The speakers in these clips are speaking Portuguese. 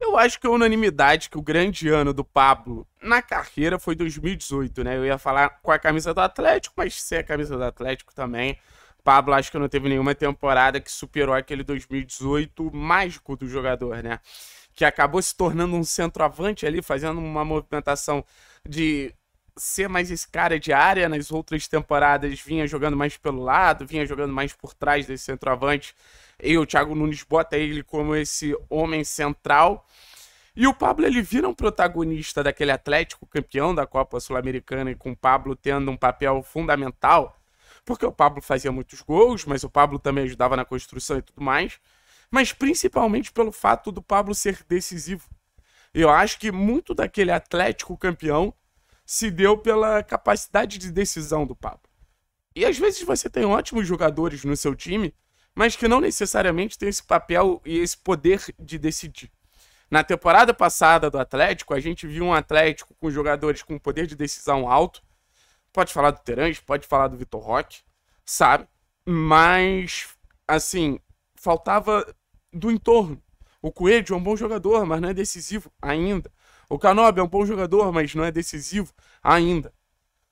Eu acho que a unanimidade que o grande ano do Pablo na carreira foi 2018, né? Eu ia falar com a camisa do Atlético, mas sem a camisa do Atlético também. Pablo acho que não teve nenhuma temporada que superou aquele 2018 mágico do jogador, né? Que acabou se tornando um centroavante ali, fazendo uma movimentação de ser mais esse cara de área. Nas outras temporadas vinha jogando mais pelo lado, vinha jogando mais por trás desse centroavante. E o Thiago Nunes bota ele como esse homem central. E o Pablo ele vira um protagonista daquele Atlético campeão da Copa Sul-Americana e com o Pablo tendo um papel fundamental, porque o Pablo fazia muitos gols, mas o Pablo também ajudava na construção e tudo mais, mas principalmente pelo fato do Pablo ser decisivo. Eu acho que muito daquele Atlético campeão se deu pela capacidade de decisão do Papa. E às vezes você tem ótimos jogadores no seu time, mas que não necessariamente tem esse papel e esse poder de decidir. Na temporada passada do Atlético, a gente viu um Atlético com jogadores com poder de decisão alto. Pode falar do Terence, pode falar do Vitor Roque, sabe? Mas, assim, faltava do entorno. O Coelho é um bom jogador, mas não é decisivo ainda. O Canobi é um bom jogador, mas não é decisivo ainda.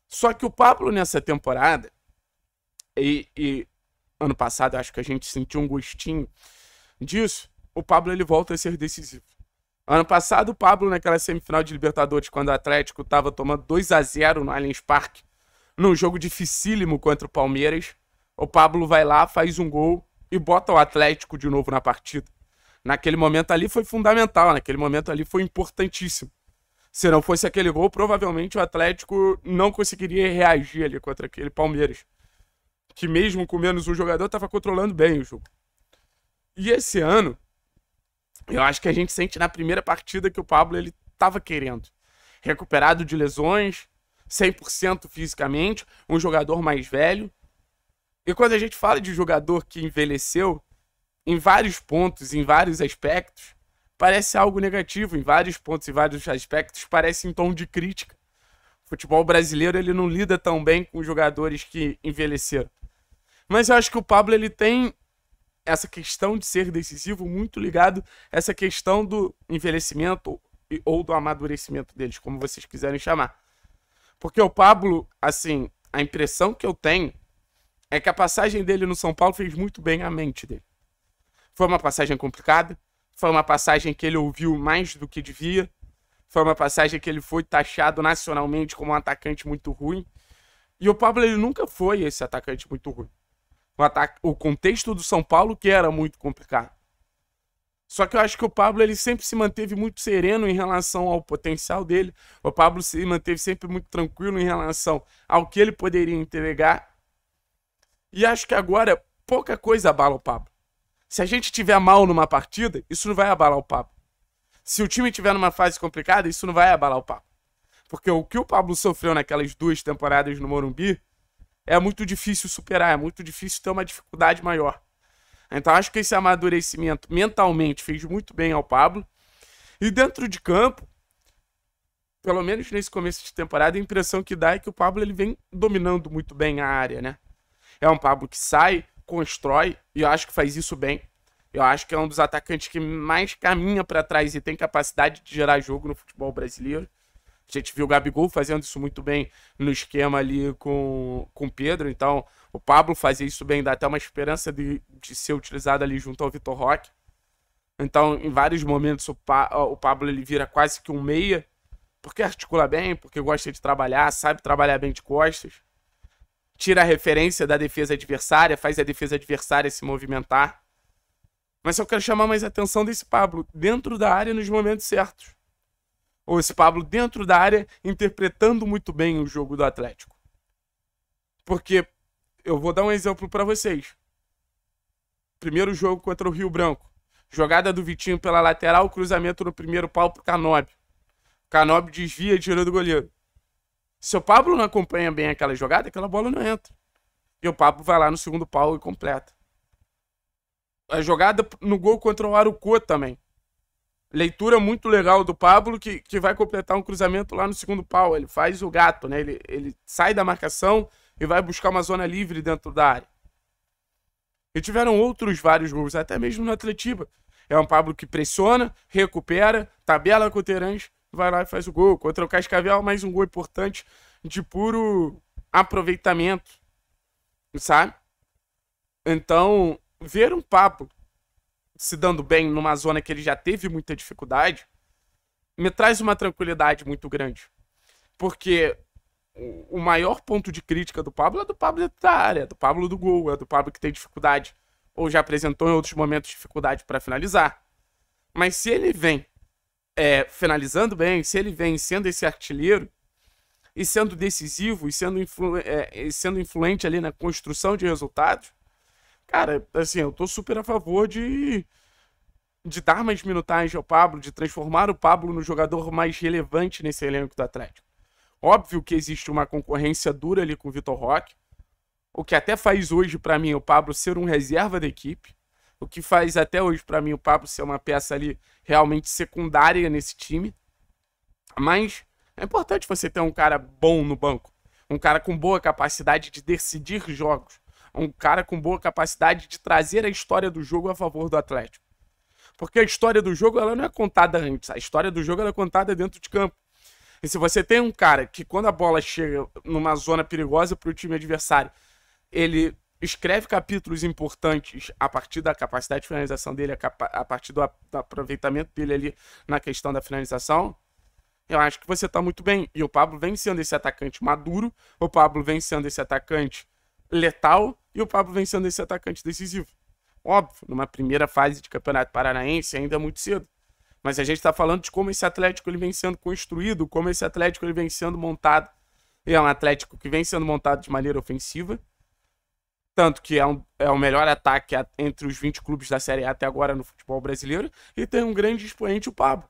Só que o Pablo nessa temporada, e, e ano passado acho que a gente sentiu um gostinho disso, o Pablo ele volta a ser decisivo. Ano passado, o Pablo, naquela semifinal de Libertadores, quando o Atlético estava tomando 2 a 0 no Allianz Parque, num jogo dificílimo contra o Palmeiras, o Pablo vai lá, faz um gol e bota o Atlético de novo na partida naquele momento ali foi fundamental, naquele momento ali foi importantíssimo. Se não fosse aquele gol, provavelmente o Atlético não conseguiria reagir ali contra aquele Palmeiras. Que mesmo com menos um jogador, estava controlando bem o jogo. E esse ano, eu acho que a gente sente na primeira partida que o Pablo ele estava querendo. Recuperado de lesões, 100% fisicamente, um jogador mais velho. E quando a gente fala de jogador que envelheceu, em vários pontos, em vários aspectos, parece algo negativo, em vários pontos e vários aspectos, parece em tom de crítica. O futebol brasileiro ele não lida tão bem com jogadores que envelheceram. Mas eu acho que o Pablo ele tem essa questão de ser decisivo muito ligado a essa questão do envelhecimento ou do amadurecimento deles, como vocês quiserem chamar. Porque o Pablo, assim, a impressão que eu tenho é que a passagem dele no São Paulo fez muito bem à mente dele. Foi uma passagem complicada, foi uma passagem que ele ouviu mais do que devia, foi uma passagem que ele foi taxado nacionalmente como um atacante muito ruim. E o Pablo ele nunca foi esse atacante muito ruim. O, ataque, o contexto do São Paulo que era muito complicado. Só que eu acho que o Pablo ele sempre se manteve muito sereno em relação ao potencial dele. O Pablo se manteve sempre muito tranquilo em relação ao que ele poderia entregar. E acho que agora pouca coisa abala o Pablo. Se a gente tiver mal numa partida, isso não vai abalar o Pablo. Se o time tiver numa fase complicada, isso não vai abalar o Pablo. Porque o que o Pablo sofreu naquelas duas temporadas no Morumbi é muito difícil superar, é muito difícil ter uma dificuldade maior. Então acho que esse amadurecimento mentalmente fez muito bem ao Pablo. E dentro de campo, pelo menos nesse começo de temporada, a impressão que dá é que o Pablo ele vem dominando muito bem a área, né? É um Pablo que sai, constrói, e eu acho que faz isso bem. Eu acho que é um dos atacantes que mais caminha para trás e tem capacidade de gerar jogo no futebol brasileiro. A gente viu o Gabigol fazendo isso muito bem no esquema ali com o Pedro. Então, o Pablo fazer isso bem dá até uma esperança de, de ser utilizado ali junto ao Vitor Roque. Então, em vários momentos, o, pa, o Pablo ele vira quase que um meia, porque articula bem, porque gosta de trabalhar, sabe trabalhar bem de costas tira a referência da defesa adversária, faz a defesa adversária se movimentar. Mas eu quero chamar mais atenção desse Pablo dentro da área nos momentos certos. Ou esse Pablo dentro da área interpretando muito bem o jogo do Atlético. Porque eu vou dar um exemplo para vocês. Primeiro jogo contra o Rio Branco. Jogada do Vitinho pela lateral, cruzamento no primeiro pau pro Canob. Canob desvia e tira do goleiro. Se o Pablo não acompanha bem aquela jogada, aquela bola não entra. E o Pablo vai lá no segundo pau e completa. A jogada no gol contra o Arucô também. Leitura muito legal do Pablo, que, que vai completar um cruzamento lá no segundo pau. Ele faz o gato, né? Ele, ele sai da marcação e vai buscar uma zona livre dentro da área. E tiveram outros vários gols, até mesmo no Atletiba. É um Pablo que pressiona, recupera, tabela com o vai lá e faz o gol. Contra o Cascavel, mais um gol importante de puro aproveitamento, sabe? Então, ver um Pablo se dando bem numa zona que ele já teve muita dificuldade me traz uma tranquilidade muito grande. Porque o maior ponto de crítica do Pablo é do Pablo da área, é do Pablo do gol, é do Pablo que tem dificuldade ou já apresentou em outros momentos dificuldade para finalizar. Mas se ele vem é, finalizando bem, se ele vem sendo esse artilheiro e sendo decisivo e sendo, influ é, e sendo influente ali na construção de resultados, cara, assim, eu tô super a favor de, de dar mais minutagem ao Pablo, de transformar o Pablo no jogador mais relevante nesse elenco do Atlético. Óbvio que existe uma concorrência dura ali com o Vitor Roque, o que até faz hoje para mim o Pablo ser um reserva da equipe o que faz até hoje para mim o Pablo ser uma peça ali realmente secundária nesse time. Mas é importante você ter um cara bom no banco, um cara com boa capacidade de decidir jogos, um cara com boa capacidade de trazer a história do jogo a favor do Atlético. Porque a história do jogo ela não é contada antes, a história do jogo ela é contada dentro de campo. E se você tem um cara que quando a bola chega numa zona perigosa para o time adversário, ele escreve capítulos importantes a partir da capacidade de finalização dele, a, a partir do, do, aproveitamento dele ali na questão da finalização. Eu acho que você está muito bem. E o Pablo vem sendo esse atacante maduro, o Pablo vem sendo esse atacante letal e o Pablo vem sendo esse atacante decisivo. Óbvio, numa primeira fase de Campeonato Paranaense ainda é muito cedo. Mas a gente está falando de como esse Atlético ele vem sendo construído, como esse Atlético ele vem sendo montado. E é um Atlético que vem sendo montado de maneira ofensiva, tanto que é, um, é o melhor ataque entre os 20 clubes da Série A até agora no futebol brasileiro. E tem um grande expoente, o Pablo.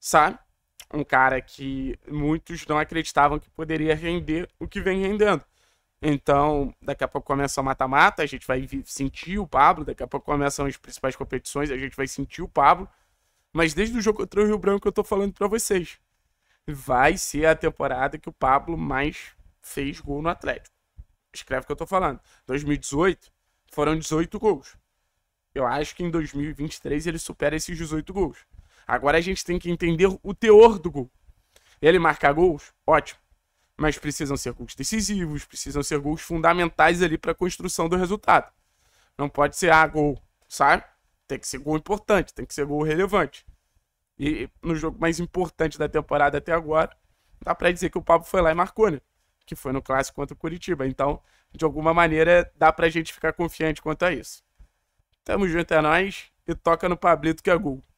Sabe? Um cara que muitos não acreditavam que poderia render o que vem rendendo. Então, daqui a pouco começa o mata-mata, a gente vai sentir o Pablo, daqui a pouco começam as principais competições, a gente vai sentir o Pablo. Mas desde o jogo contra o Rio Branco eu tô falando para vocês. Vai ser a temporada que o Pablo mais fez gol no Atlético escreve o que eu tô falando. 2018 foram 18 gols. Eu acho que em 2023 ele supera esses 18 gols. Agora a gente tem que entender o teor do gol. Ele marcar gols, ótimo. Mas precisam ser gols decisivos, precisam ser gols fundamentais ali para a construção do resultado. Não pode ser ah, gol, sabe? Tem que ser gol importante, tem que ser gol relevante. E no jogo mais importante da temporada até agora, dá para dizer que o Pablo foi lá e marcou, né? que foi no clássico contra o Curitiba. Então, de alguma maneira, dá pra gente ficar confiante quanto a isso. Tamo junto, é nóis. E toca no Pablito que é gol.